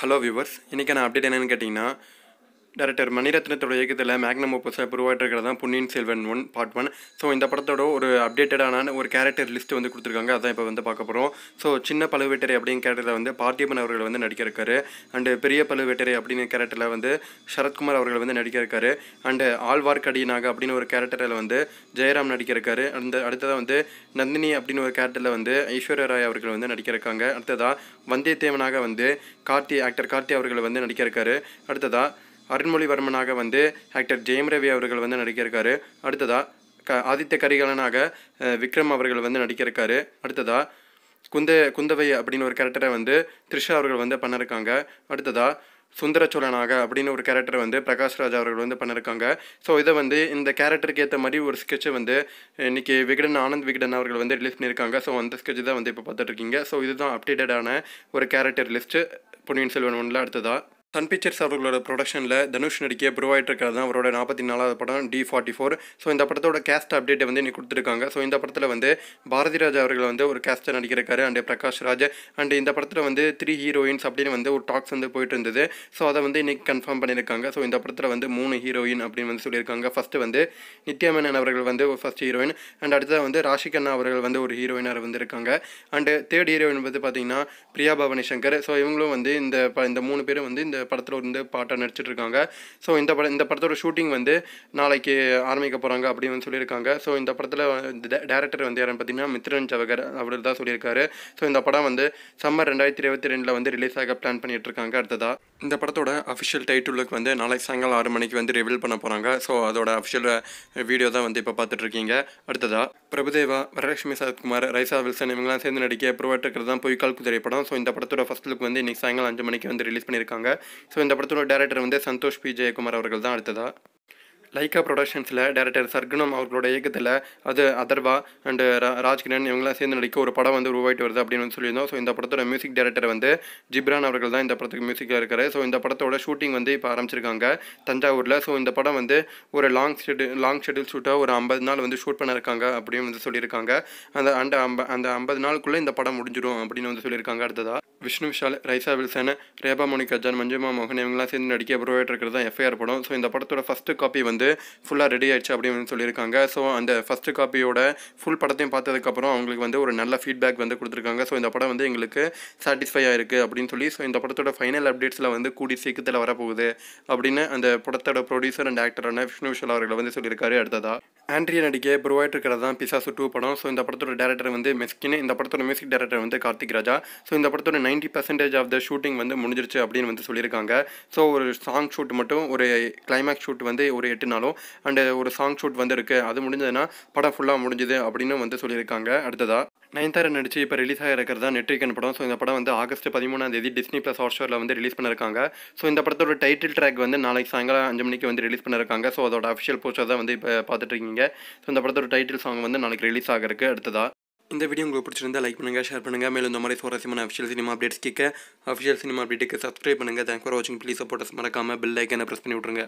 hello viewers இன்றைக்கி நான் update என்னென்னு கேட்டிங்கன்னா டேரக்டர் மணிரத்னத்தோட இயக்கத்தில் மேக்னம் ஓப்பஸை உருவாகிட்டு இருக்கிறது தான் Ponniyin Selvan one part one so இந்த படத்தோட ஒரு அப்டேட்டடான ஒரு கேரக்டர் லிஸ்ட் வந்து கொடுத்துருக்காங்க அதான் இப்போ வந்து பார்க்க போகிறோம் ஸோ சின்ன பழுவேட்டரை அப்படிங்கிற கேரக்டரில் வந்து பார்த்திபன் அவர்கள் வந்து நடிக்க இருக்காரு அண்டு பெரிய பழுவேட்டரை அப்படின்னு கேரக்டரில் வந்து சரத்குமார் அவர்கள் வந்து நடிக்க இருக்காரு அண்டு ஆழ்வார்க்கடியனாக அப்படின்னு ஒரு கேரக்டரில் வந்து ஜெயராம் நடிக்க இருக்காரு அந்த அடுத்ததாக வந்து நந்தினி அப்படின்னு ஒரு கேரக்டரில் வந்து ஐஸ்வர்யா ராய் அவர்கள் வந்து நடிக்க இருக்காங்க அடுத்ததாக வந்தியத்தேவனாக வந்து கார்த்தி ஆக்டர் கார்த்தி அவர்கள் வந்து நடிக்க இருக்காரு அடுத்ததாக அருண்மொழிவர்மனாக வந்து ஆக்டர் ஜெயம் ரவி அவர்கள் வந்து நடிக்கிருக்காரு அடுத்ததாக க ஆதித்ய கரிகாலனாக விக்ரம் அவர்கள் வந்து நடிக்கிருக்காரு அடுத்ததாக குந்த குந்தவை அப்படின்னு ஒரு கேரக்டரை வந்து த்ரிஷா அவர்கள் வந்து பண்ணியிருக்காங்க அடுத்ததாக சுந்தரச்சோழனாக அப்படின்னு ஒரு கேரக்டர் வந்து பிரகாஷ் ராஜ் அவர்கள் வந்து பண்ணியிருக்காங்க ஸோ இதை வந்து இந்த கேரக்டருக்கு ஏற்ற மாதிரி ஒரு ஸ்கெட்சை வந்து இன்றைக்கி விகடன் ஆனந்த் விகடன் அவர்கள் வந்து ரிலீஸ் பண்ணியிருக்காங்க ஸோ அந்த ஸ்கெட்ச் தான் வந்து இப்போ பார்த்துட்ருக்கீங்க ஸோ இதுதான் அப்டேட்டடான ஒரு கேரக்டர் லிஸ்ட்டு பொன்னியின் செல்வன் ஒன்றில் அடுத்ததாக சன் பிக்சர்ஸ் அவர்களோட ப்ரொடக்ஷனில் தனுஷ் நடிக்க உருவாயிட்டு இருக்கிறது தான் அவரோட நாற்பத்தி நாலாவது படம் டி ஃபார்ட்டி ஃபோர் ஸோ இந்த படத்தோட கேஸ்ட் அப்டேட்டை வந்து இன்னைக்கு கொடுத்துருக்காங்க ஸோ இந்த படத்தில் வந்து பாரதி ராஜா அவர்கள் வந்து ஒரு கேஸ்டர் நடிக்கிறக்காரு அண்டு பிரகாஷ் ராஜ் அண்டு இந்த படத்தில் வந்து த்ரீ ஹீரோயின்ஸ் அப்படின்னு வந்து ஒரு டாக்ஸ் வந்து போயிட்டு இருந்தது ஸோ அதை வந்து இன்னைக்கு கன்ஃபார்ம் பண்ணியிருக்காங்க ஸோ இந்த படத்தில் வந்து மூணு ஹீரோயின் அப்படின்னு வந்து சொல்லியிருக்காங்க ஃபஸ்ட்டு வந்து நித்யா மேனன் அவர்கள் வந்து ஒரு ஃபஸ்ட் ஹீரோயின் அண்ட் அடுத்ததாக வந்து ராஷிகண்ணா அவர்கள் வந்து ஒரு ஹீரோயினாக வந்திருக்காங்க அண்டு தேர்ட் ஹீரோயின் வந்து பார்த்தீங்கன்னா பிரியா பவனி சங்கர் ஸோ இவங்களும் வந்து இந்த இந்த மூணு பேரும் வந்து இந்த படத்தில் வந்து பாட்டாக நடிச்சிட்டு இருக்காங்க ஸோ இந்த படம் இந்த படத்தோட ஷூட்டிங் வந்து நாளைக்கு ஆரம்பிக்க போகிறாங்க அப்படின்னு சொல்லியிருக்காங்க ஸோ இந்த படத்தில் டேரக்டர் வந்து யாருன்னு பார்த்தீங்கன்னா மித்ரன் ஜவகர் அவர் தான் சொல்லியிருக்காரு ஸோ இந்த படம் வந்து சம்மர் ரெண்டாயிரத்தி இருபத்தி ரெண்டில் வந்து ரிலீஸ் ஆக பிளான் பண்ணிட்டு இருக்காங்க அடுத்ததாக இந்த படத்தோட அஃபிஷியல் டைட்டிலுக்கு வந்து நாளைக்கு சாயங்காலம் ஆறு மணிக்கு வந்து ரிவீல் பண்ண போகிறாங்க ஸோ அதோட அஃபிஷியல் வீடியோ தான் வந்து இப்போ பார்த்துட்ருக்கீங்க அடுத்ததாக பிரபுதேவா வரலட்சுமி சரத்குமார் ரைசா வில்சன் இவங்கெல்லாம் சேர்ந்து நடிக்க ப்ரொவைட் இருக்கிறது தான் பொய்க்கால் குதிரை படம் ஸோ இந்த படத்தோட ஃபஸ்ட் லுக் வந்து இன்றைக்கி சாயங்காலம் அஞ்சு மணிக்கு வந்து ரிலீஸ் பண்ணியிருக்காங்க ஸோ இந்த படத்தோட டேரக்டர் வந்து சந்தோஷ் பி ஜெயக்குமார் அவர்கள் தான் அடுத்ததாக லைக்கா ப்ரொடக்ஷன்ஸில் டேரக்டர் சர்க்குணம் அவர்களோட இயக்கத்தில் அது அதர்வா அண்டு ராஜ்கிரண் இவங்களாம் சேர்ந்து நடிக்க ஒரு படம் வந்து உருவாகிட்டு வருது அப்படின்னு வந்து சொல்லியிருந்தோம் ஸோ இந்த படத்தோட மியூசிக் டேரக்டர் வந்து ஜிப்ரான் அவர்கள் தான் இந்த படத்துக்கு மியூசிக்காக இருக்காரு ஸோ இந்த படத்தோட ஷூட்டிங் வந்து இப்போ ஆரம்பிச்சிருக்காங்க தஞ்சாவூரில் ஸோ இந்த படம் வந்து ஒரு லாங் ஷெடு லாங் ஷெடியூல் ஷூட்டாக ஒரு ஐம்பது நாள் வந்து ஷூட் பண்ணிருக்காங்க அப்படின்னு வந்து சொல்லியிருக்காங்க அந்த அந்த அந்த ஐம்பது நாளுக்குள்ளே இந்த படம் முடிஞ்சிடும் அப்படின்னு வந்து சொல்லியிருக்காங்க அடுத்ததாக விஷ்ணு விஷால் ரைசா வில்சன் ரேபா மோனிக் அஜான் மஞ்சுமா மோகன் இவங்களாம் சேர்ந்து நடிக்க ப்ரொவைட் இருக்கிறது தான் எஃப்ஐஆர் படம் ஸோ இந்த படத்தோட ஃபஸ்ட்டு காப்பி வந்து ஃபுல்லாக ரெடி ஆயிடுச்சு அப்படின்னு சொல்லியிருக்காங்க ஸோ அந்த ஃபஸ்ட்டு காப்பியோட ஃபுல் படத்தையும் பார்த்ததுக்கப்புறம் அவங்களுக்கு வந்து ஒரு நல்ல ஃபீட்பேக் வந்து கொடுத்துருக்காங்க ஸோ இந்த படம் வந்து எங்களுக்கு சாட்டிஸ்ஃபை ஆயிருக்கு அப்படின்னு சொல்லி ஸோ இந்த படத்தோட ஃபைனல் அப்டேட்ஸில் வந்து கூடி சீக்கிரத்தில் வரப்போகுது அப்படின்னு அந்த படத்தோட ப்ரொடியூசர் அண்ட் ஆக்டரான விஷ்ணு விஷால் அவர்களை வந்து சொல்லியிருக்காரு அடுத்ததாக ஆண்ட்ரியா நடிக்க ப்ரொவைட் இருக்கிறது தான் பிசாசு டூ படம் ஸோ இந்த படத்தோட டேரக்டர் வந்து மெஸ்கின் இந்த படத்தோட மியூசிக் டேரக்டர் வந்து கார்த்திக் ராஜா ஸோ இந்த படத்தோட ninety percentage of the shooting வந்து முடிஞ்சிருச்சு அப்படின்னு வந்து சொல்லியிருக்காங்க ஸோ ஒரு சாங் ஷூட் மட்டும் ஒரு கிளைமேக்ஸ் ஷூட் வந்து ஒரு எட்டு நாளும் அண்டு ஒரு சாங் ஷூட் வந்து இருக்குது அது முடிஞ்சதுன்னா படம் ஃபுல்லாக முடிஞ்சுது அப்படின்னு வந்து சொல்லியிருக்காங்க அடுத்ததாக நயன்தாரா நடிச்சு இப்போ ரிலீஸ் ஆகிருக்கிறது தான் நெட்ரிகன் படம் ஸோ இந்த படம் வந்து ஆகஸ்ட் பதிமூணாம் தேதி டிஸ்னி ப்ளஸ் ஹாட்ஸ்டாரில் வந்து ரிலீஸ் பண்ணிருக்காங்க ஸோ இந்த படத்தோட டைட்டில் ட்ராக் வந்து நாளைக்கு சாயங்காலம் அஞ்சு மணிக்கு வந்து ரிலீஸ் பண்ணிருக்காங்க ஸோ அதோட அஃபிஷியல் போஸ்டர் தான் வந்து இப்போ பார்த்துட்ருக்கீங்க ஸோ இந்த படத்தோட டைட்டில் சாங் வந்து நாளைக்கு ரிலீஸ் ஆகிறதுக்கு அடுத்ததா இந்த வீடியோ உங்களுக்கு பிடிச்சிருந்தா லைக் பண்ணுங்கள் ஷேர் பண்ணுங்கள் மேலும் இந்த மாதிரி சுவாரஸ்யமான அஃபிஷியல் சினிமா அப்டேட்ஸ் கேட்க அஃபிஷியல் சினிமா அப்டேட்டுக்கு சப்ஸ்கிரைப் பண்ணுங்கள் தேங்க் ஃபார் வாட்சிங் ப்ளீஸ் சப்போர்ட்டர்ஸ் மறக்காமல் பெல் ஐக்கனை ப்ரெஸ் பண்ணி விட்ருங்க